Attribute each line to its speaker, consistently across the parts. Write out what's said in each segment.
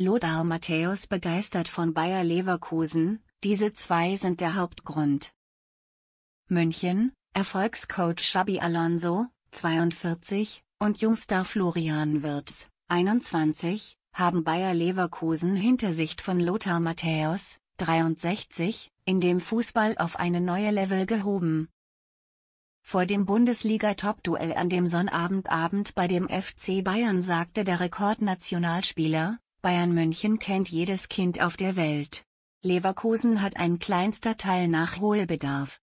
Speaker 1: Lothar Matthäus begeistert von Bayer Leverkusen, diese zwei sind der Hauptgrund. München, Erfolgscoach Xabi Alonso, 42, und Jungstar Florian Wirtz, 21, haben Bayer Leverkusen hinter sich von Lothar Matthäus, 63, in dem Fußball auf eine neue Level gehoben. Vor dem Bundesliga-Top-Duell an dem Sonnabendabend bei dem FC Bayern sagte der Rekordnationalspieler, Bayern München kennt jedes Kind auf der Welt. Leverkusen hat ein kleinster Teil Nachholbedarf.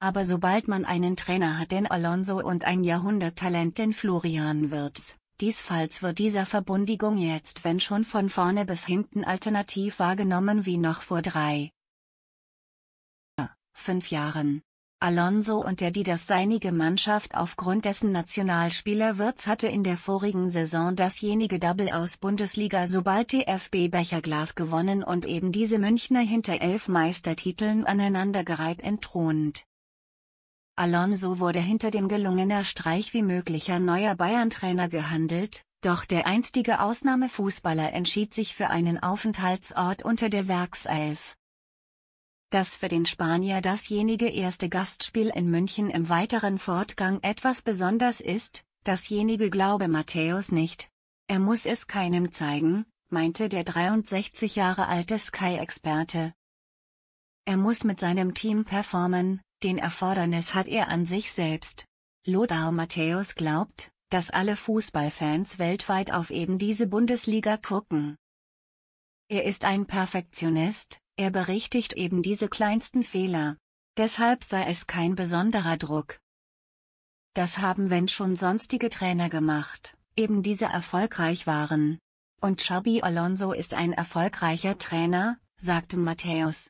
Speaker 1: Aber sobald man einen Trainer hat, den Alonso und ein Jahrhunderttalent, den Florian Wirtz, diesfalls wird dieser Verbundigung jetzt, wenn schon von vorne bis hinten alternativ wahrgenommen wie noch vor drei, fünf Jahren. Alonso und der die das seinige Mannschaft aufgrund dessen Nationalspieler Wirtz hatte in der vorigen Saison dasjenige Double aus Bundesliga sobald TFB Becherglas gewonnen und eben diese Münchner hinter elf Meistertiteln aneinandergereiht entthront. Alonso wurde hinter dem gelungener Streich wie möglicher neuer Bayern-Trainer gehandelt, doch der einstige Ausnahmefußballer entschied sich für einen Aufenthaltsort unter der Werkself dass für den Spanier dasjenige erste Gastspiel in München im weiteren Fortgang etwas besonders ist, dasjenige glaube Matthäus nicht. Er muss es keinem zeigen, meinte der 63 Jahre alte Sky-Experte. Er muss mit seinem Team performen, den Erfordernis hat er an sich selbst. Lodau Matthäus glaubt, dass alle Fußballfans weltweit auf eben diese Bundesliga gucken. Er ist ein Perfektionist, er berichtigt eben diese kleinsten Fehler. Deshalb sei es kein besonderer Druck. Das haben wenn schon sonstige Trainer gemacht, eben diese erfolgreich waren. Und Xabi Alonso ist ein erfolgreicher Trainer, sagte Matthäus.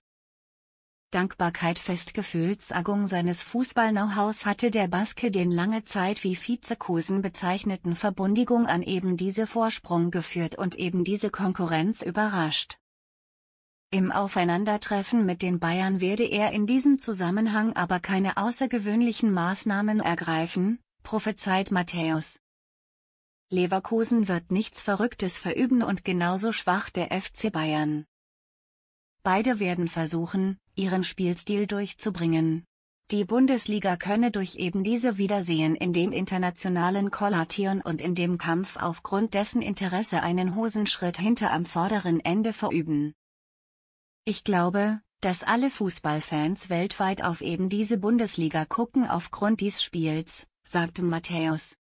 Speaker 1: Dankbarkeit Festgefühlsagung seines Fußball-Know-hows hatte der Baske den lange Zeit wie Vizekusen bezeichneten Verbundigung an eben diese Vorsprung geführt und eben diese Konkurrenz überrascht. Im Aufeinandertreffen mit den Bayern werde er in diesem Zusammenhang aber keine außergewöhnlichen Maßnahmen ergreifen, prophezeit Matthäus. Leverkusen wird nichts Verrücktes verüben und genauso schwach der FC Bayern. Beide werden versuchen, ihren Spielstil durchzubringen. Die Bundesliga könne durch eben diese Wiedersehen in dem internationalen Kollatieren und in dem Kampf aufgrund dessen Interesse einen Hosenschritt hinter am vorderen Ende verüben. Ich glaube, dass alle Fußballfans weltweit auf eben diese Bundesliga gucken aufgrund dies Spiels, sagte Matthäus.